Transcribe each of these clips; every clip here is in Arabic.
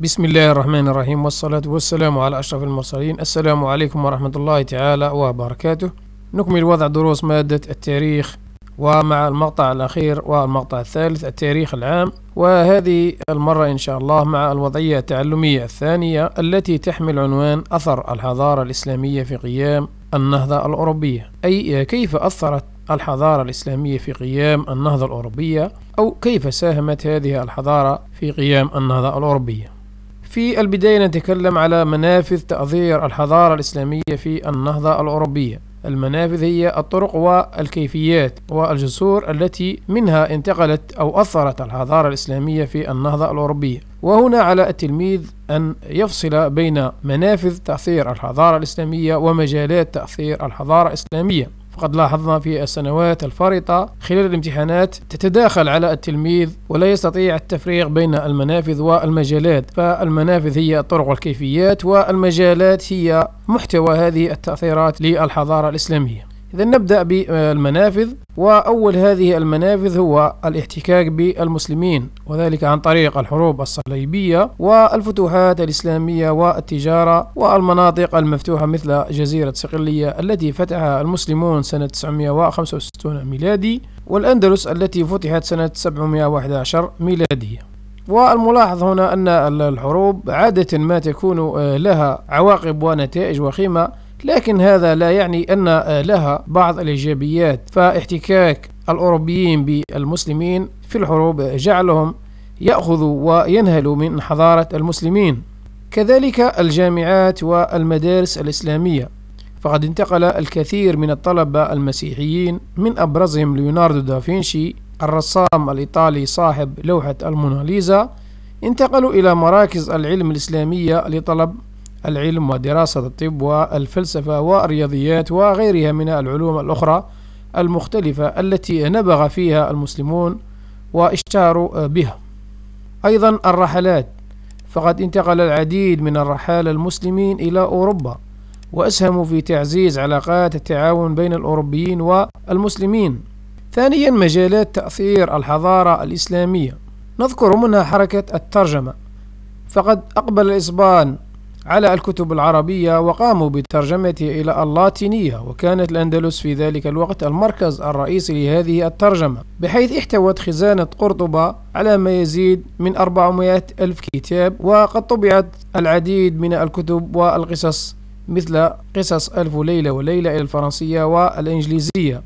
بسم الله الرحمن الرحيم والصلاة والسلام على أشرف المرسلين السلام عليكم ورحمة الله تعالى وبركاته نكمل وضع دروس مادة التاريخ ومع المقطع الأخير والمقطع الثالث التاريخ العام وهذه المرة إن شاء الله مع الوضعية التعلمية الثانية التي تحمل عنوان أثر الحضارة الإسلامية في قيام النهضة الأوروبية أي كيف أثرت الحضارة الإسلامية في قيام النهضة الأوروبية أو كيف ساهمت هذه الحضارة في قيام النهضة الأوروبية في البداية نتكلم على منافذ تأظير الحضارة الإسلامية في النهضة الأوروبية المنافذ هي الطرق والكيفيات والجسور التي منها انتقلت أو أثرت الحضارة الإسلامية في النهضة الأوروبية وهنا على التلميذ أن يفصل بين منافذ تأثير الحضارة الإسلامية ومجالات تأثير الحضارة الإسلامية فقد لاحظنا في السنوات الفارطة خلال الامتحانات تتداخل على التلميذ ولا يستطيع التفريق بين المنافذ والمجالات فالمنافذ هي الطرق والكيفيات والمجالات هي محتوى هذه التأثيرات للحضارة الإسلامية إذا نبدأ بالمنافذ وأول هذه المنافذ هو الاحتكاك بالمسلمين وذلك عن طريق الحروب الصليبية والفتوحات الإسلامية والتجارة والمناطق المفتوحة مثل جزيرة صقلية التي فتحها المسلمون سنة 965 ميلادي والأندلس التي فتحت سنة 711 ميلادية والملاحظ هنا أن الحروب عادة ما تكون آه، لها عواقب ونتائج وخيمة لكن هذا لا يعني أن لها بعض الإيجابيات فاحتكاك الأوروبيين بالمسلمين في الحروب جعلهم يأخذوا وينهلوا من حضارة المسلمين كذلك الجامعات والمدارس الإسلامية فقد انتقل الكثير من الطلبة المسيحيين من أبرزهم ليوناردو دافنشي الرسام الإيطالي صاحب لوحة الموناليزا انتقلوا إلى مراكز العلم الإسلامية لطلب العلم ودراسة الطب والفلسفة والرياضيات وغيرها من العلوم الأخرى المختلفة التي نبغ فيها المسلمون واشتهروا بها أيضا الرحلات فقد انتقل العديد من الرحالة المسلمين إلى أوروبا وأسهموا في تعزيز علاقات التعاون بين الأوروبيين والمسلمين ثانيا مجالات تأثير الحضارة الإسلامية نذكر منها حركة الترجمة فقد أقبل الإسبان على الكتب العربية وقاموا بترجمتها إلى اللاتينية وكانت الأندلس في ذلك الوقت المركز الرئيسي لهذه الترجمة بحيث احتوت خزانة قرطبة على ما يزيد من 400 ألف كتاب وقد طبعت العديد من الكتب والقصص مثل قصص ألف ليلة وليلة إلى الفرنسية والإنجليزية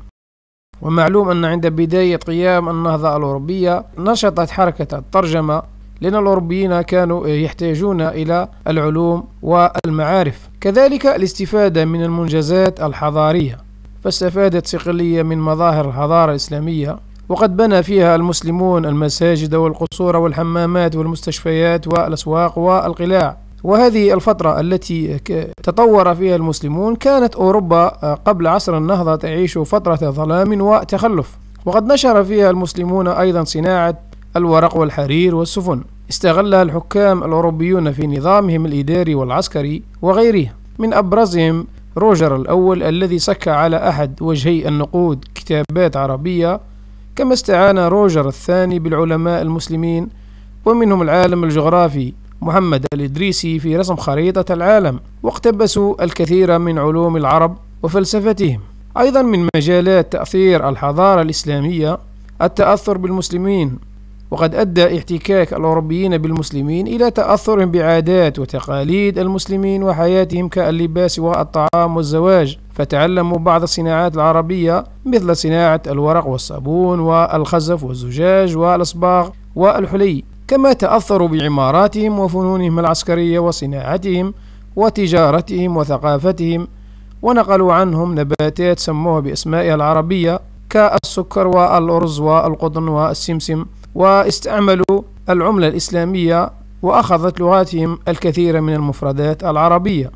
ومعلوم أن عند بداية قيام النهضة الأوروبية نشطت حركة الترجمة لأن الأوروبيين كانوا يحتاجون إلى العلوم والمعارف كذلك الاستفادة من المنجزات الحضارية فاستفادت صقلية من مظاهر الحضارة الإسلامية وقد بنى فيها المسلمون المساجد والقصور والحمامات والمستشفيات والأسواق والقلاع وهذه الفترة التي تطور فيها المسلمون كانت أوروبا آه، قبل عصر النهضة تعيش فترة ظلام وتخلف وقد نشر فيها المسلمون أيضا صناعة الورق والحرير والسفن استغلها الحكام الأوروبيون في نظامهم الإداري والعسكري وغيره من أبرزهم روجر الأول الذي سك على أحد وجهي النقود كتابات عربية كما استعان روجر الثاني بالعلماء المسلمين ومنهم العالم الجغرافي محمد الإدريسي في رسم خريطة العالم واقتبسوا الكثير من علوم العرب وفلسفتهم أيضا من مجالات تأثير الحضارة الإسلامية التأثر بالمسلمين وقد أدى احتكاك الأوروبيين بالمسلمين إلى تأثرهم بعادات وتقاليد المسلمين وحياتهم كاللباس والطعام والزواج فتعلموا بعض الصناعات العربية مثل صناعة الورق والصابون والخزف والزجاج والأصباغ والحلي كما تأثروا بعماراتهم وفنونهم العسكرية وصناعتهم وتجارتهم وثقافتهم ونقلوا عنهم نباتات سموها بأسمائها العربية كالسكر والأرز والقطن والسمسم واستعملوا العملة الإسلامية وأخذت لغاتهم الكثير من المفردات العربية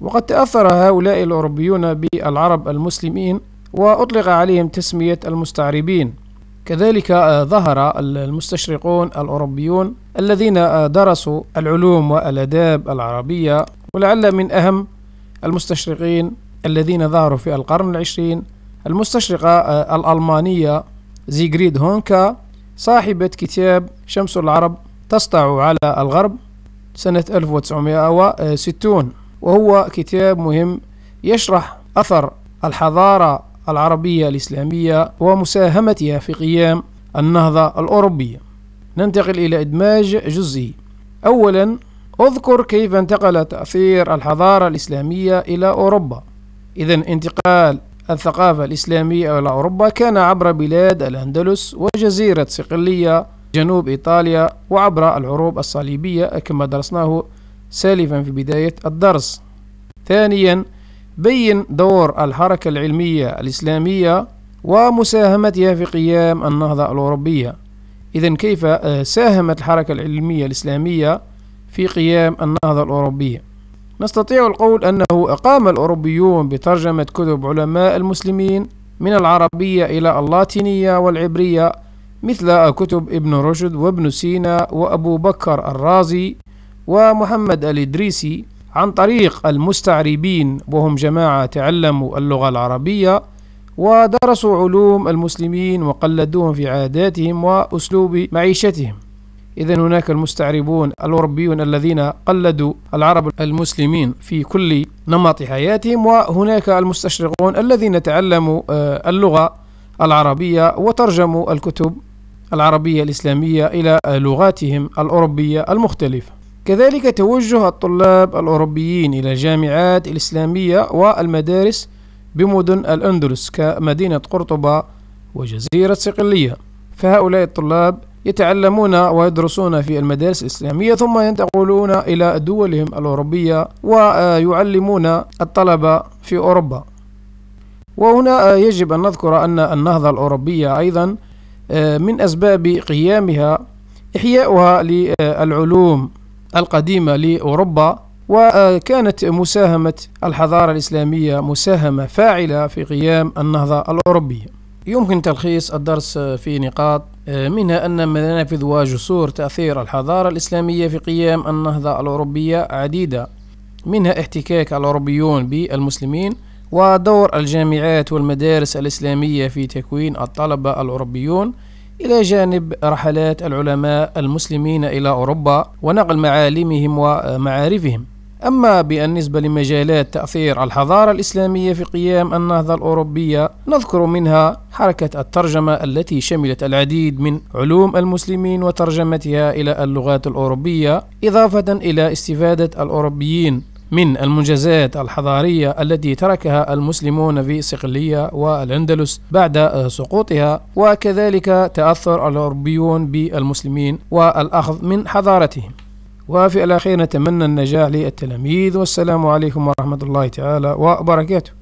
وقد تأثر هؤلاء الأوروبيون بالعرب المسلمين وأطلق عليهم تسمية المستعربين كذلك آه، ظهر المستشرقون الأوروبيون الذين آه، درسوا العلوم والأداب العربية ولعل من أهم المستشرقين الذين ظهروا في القرن العشرين المستشرقة آه، الألمانية زيغريد هونكا صاحبة كتاب شمس العرب تسطع على الغرب سنة 1960 وهو كتاب مهم يشرح أثر الحضارة العربية الإسلامية ومساهمتها في قيام النهضة الأوروبية ننتقل إلى إدماج جزئي أولا أذكر كيف انتقل تأثير الحضارة الإسلامية إلى أوروبا إذا انتقال الثقافة الإسلامية إلى أوروبا كان عبر بلاد الأندلس وجزيرة صقلية جنوب إيطاليا وعبر العروب الصليبية كما درسناه سالفا في بداية الدرس ثانيا بين دور الحركة العلمية الإسلامية ومساهمتها في قيام النهضة الأوروبية إذا كيف آه، ساهمت الحركة العلمية الإسلامية في قيام النهضة الأوروبية نستطيع القول أنه أقام الأوروبيون بترجمة كتب علماء المسلمين من العربية إلى اللاتينية والعبرية مثل كتب ابن رشد وابن سينا وأبو بكر الرازي ومحمد الإدريسي عن طريق المستعربين وهم جماعة تعلموا اللغة العربية ودرسوا علوم المسلمين وقلدوهم في عاداتهم وأسلوب معيشتهم إذا هناك المستعربون الأوروبيون الذين قلدوا العرب المسلمين في كل نمط حياتهم وهناك المستشرقون الذين تعلموا آه، اللغة العربية وترجموا الكتب العربية الإسلامية إلى لغاتهم الأوروبية المختلفة كذلك توجه الطلاب الأوروبيين إلى الجامعات الإسلامية والمدارس بمدن الأندلس كمدينة قرطبة وجزيرة صقلية فهؤلاء الطلاب يتعلمون ويدرسون في المدارس الإسلامية ثم ينتقلون إلى دولهم الأوروبية ويعلمون الطلبة في أوروبا وهنا يجب أن نذكر أن النهضة الأوروبية أيضا آه، من أسباب قيامها إحياؤها للعلوم القديمة لأوروبا وكانت مساهمة الحضارة الإسلامية مساهمة فاعلة في قيام النهضة الأوروبية يمكن تلخيص الدرس في نقاط منها أن منافذ وجسور تأثير الحضارة الإسلامية في قيام النهضة الأوروبية عديدة منها احتكاك الأوروبيون بالمسلمين ودور الجامعات والمدارس الإسلامية في تكوين الطلبة الأوروبيون إلى جانب رحلات العلماء المسلمين إلى أوروبا ونقل معالمهم ومعارفهم أما بالنسبة لمجالات تأثير الحضارة الإسلامية في قيام النهضة الأوروبية نذكر منها حركة الترجمة التي شملت العديد من علوم المسلمين وترجمتها إلى اللغات الأوروبية إضافة إلى استفادة الأوروبيين من المنجزات الحضارية التي تركها المسلمون في صقلية والأندلس بعد سقوطها وكذلك تأثر الأوروبيون بالمسلمين والأخذ من حضارتهم وفي الأخير نتمنى النجاح للتلاميذ والسلام عليكم ورحمة الله تعالى وبركاته